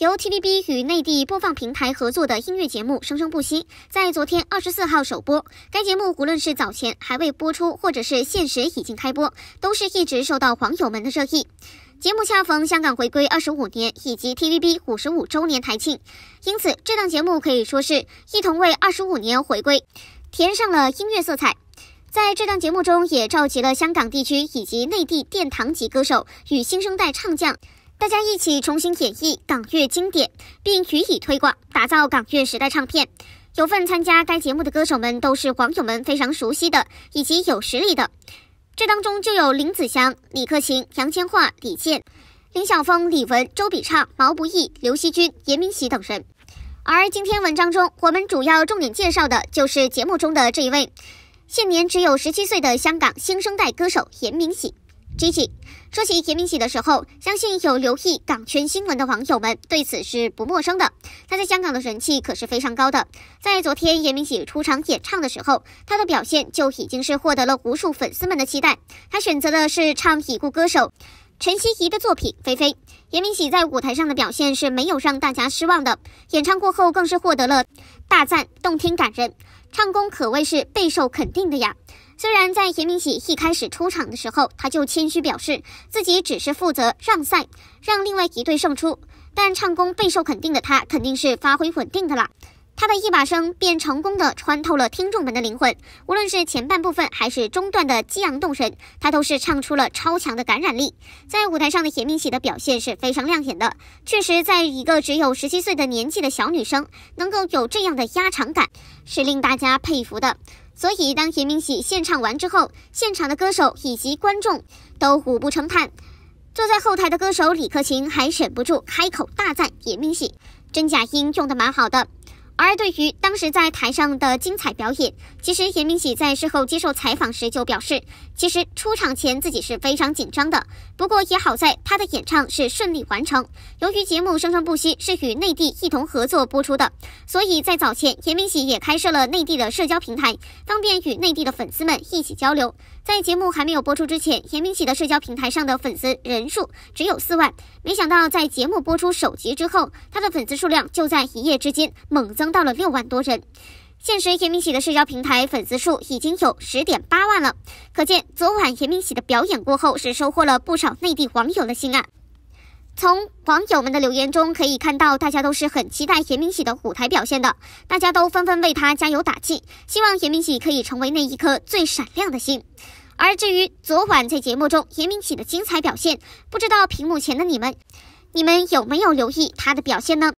由 TVB 与内地播放平台合作的音乐节目《生生不息》在昨天二十四号首播。该节目无论是早前还未播出，或者是现实已经开播，都是一直受到网友们的热议。节目恰逢香港回归二十五年以及 TVB 五十五周年台庆，因此这档节目可以说是一同为二十五年回归填上了音乐色彩。在这档节目中，也召集了香港地区以及内地殿堂级歌手与新生代唱将。大家一起重新演绎港乐经典，并予以推广，打造港乐时代唱片。有份参加该节目的歌手们，都是网友们非常熟悉的，以及有实力的。这当中就有林子祥、李克勤、杨千嬅、李健、林晓峰、李玟、周笔畅、毛不易、刘惜君、严明喜等人。而今天文章中，我们主要重点介绍的就是节目中的这一位，现年只有十七岁的香港新生代歌手严明喜。说起严明喜的时候，相信有留意港圈新闻的网友们对此是不陌生的。他在香港的人气可是非常高的。在昨天严明喜出场演唱的时候，他的表现就已经是获得了无数粉丝们的期待。他选择的是唱已故歌手陈希怡的作品《菲菲》。严明喜在舞台上的表现是没有让大家失望的，演唱过后更是获得了大赞，动听感人。唱功可谓是备受肯定的呀。虽然在严明喜一开始出场的时候，他就谦虚表示自己只是负责让赛，让另外一队胜出，但唱功备受肯定的他，肯定是发挥稳定的啦。他的一把声便成功的穿透了听众们的灵魂，无论是前半部分还是中段的激昂动神，他都是唱出了超强的感染力。在舞台上的严明喜的表现是非常亮眼的，确实，在一个只有十七岁的年纪的小女生能够有这样的压场感，是令大家佩服的。所以当严明喜献唱完之后，现场的歌手以及观众都虎不成叹，坐在后台的歌手李克勤还忍不住开口大赞严明喜，真假音用的蛮好的。而对于当时在台上的精彩表演。其实严明喜在事后接受采访时就表示，其实出场前自己是非常紧张的，不过也好在他的演唱是顺利完成。由于节目《生生不息》是与内地一同合作播出的，所以在早前严明喜也开设了内地的社交平台，方便与内地的粉丝们一起交流。在节目还没有播出之前，严明喜的社交平台上的粉丝人数只有四万，没想到在节目播出首集之后，他的粉丝数量就在一夜之间猛增到了六万多人。现时严明喜的社交平台粉丝数已经有十点八万了，可见昨晚严明喜的表演过后是收获了不少内地网友的心啊！从网友们的留言中可以看到，大家都是很期待严明喜的舞台表现的，大家都纷纷为他加油打气，希望严明喜可以成为那一颗最闪亮的星。而至于昨晚在节目中严明喜的精彩表现，不知道屏幕前的你们，你们有没有留意他的表现呢？